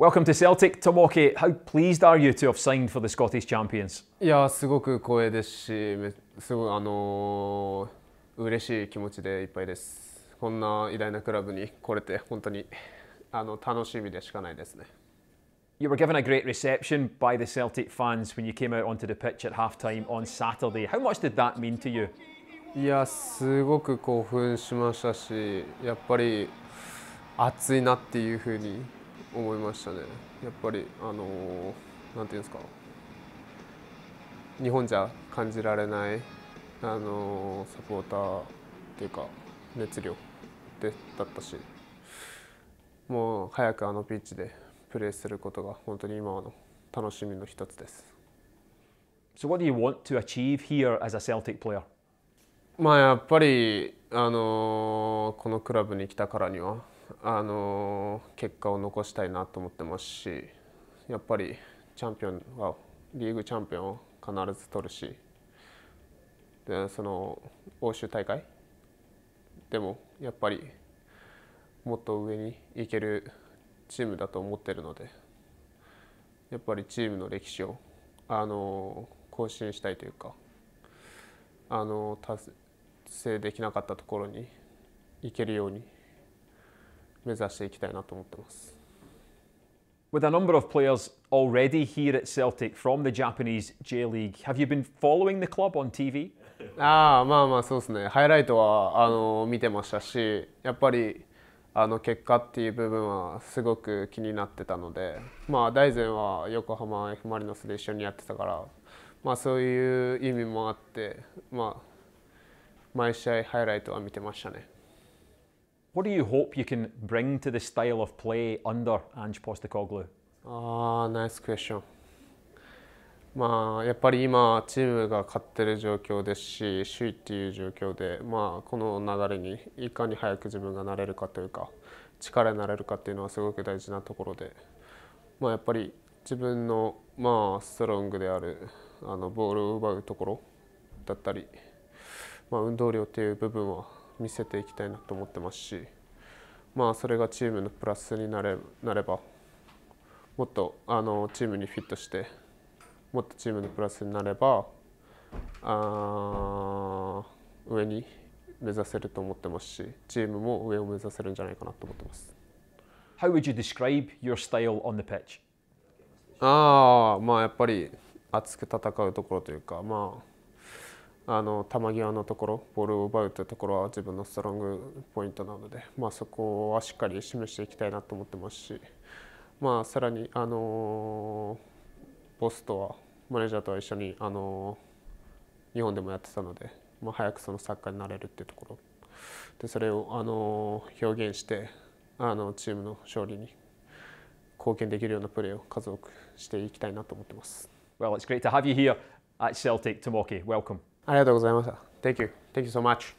Welcome to Celtic, Tomoki. How pleased are you to have signed for the Scottish champions? いやすごく光栄ですし、すごいあのー、嬉しい気持ちでいっぱいです。こんな偉大なクラブに来れて本当にあの楽しみでしかないですね。You were given a great reception by the Celtic fans when you came out onto the pitch at halftime on Saturday. How much did that mean to you? いやすごく興奮しましたし、やっぱり熱いなっていうふうに。思いましたねやっぱりあのなんていうんですか日本じゃ感じられないあのサポーターっていうか熱量でだったしもう早くあのピッチでプレーすることが本当に今の楽しみの一つです。So what do you want to achieve here as a Celtic player? まあやっぱりあのこのクラブに来たからにはあの結果を残したいなと思ってますしやっぱりチャンピオンはリーグチャンピオンを必ず取るしでその欧州大会でもやっぱりもっと上に行けるチームだと思ってるのでやっぱりチームの歴史をあの更新したいというかあの達成できなかったところに行けるように。目指していきたいなと思ってます。With a number of players already here at Celtic from the Japanese J League, have you been following the club on TV? ああまあまあそうですねハイライトはあの見てましたしやっぱりあの結果っていう部分はすごく気になってたので、まあ、大然は横浜 F・ マリノスで一緒にやってたから、まあ、そういう意味もあって、まあ、毎試合ハイライトは見てましたね。What do you hope you can bring to the style of play under Ange Postecoglou? ああ、ナイスクエスチョン。まあ、やっぱり今、チームが勝ってる状況ですし、首位っていう状況で、まあ、この流れにいかに早く自分がなれるかというか、力になれるかっていうのはすごく大事なところで、まあ、やっぱり自分の、まあ、ストロングであるあのボールを奪うところだったり、まあ、運動量という部分は見せていきたいなと思ってますし、まあ、それがチームのプラスになれなればもっとあのチームにフィットしてもっとチームのプラスになればあ上に目指せると思ってますしチームも上を目指せるんじゃないかなと思ってます。How would you describe your style on the pitch? ああまあやっぱり熱く戦うところというかまああの球際のところボールを奪うというところは自分のストロングポイントなので、まあ、そこはしっかり示していきたいなと思ってますし、まあ、さらに、あのボスとはマネージャーとは一緒に、あの日本でもやってたので、まあ、早くそのサッカーになれるっていうところでそれを、あの表現してあのチームの勝利に貢献できるようなプレーを数多くしていきたいなと思ってます。Well, it's great to have you here at Celtic, Tamoki. Welcome. ありがとうございました。Thank you. Thank you so much.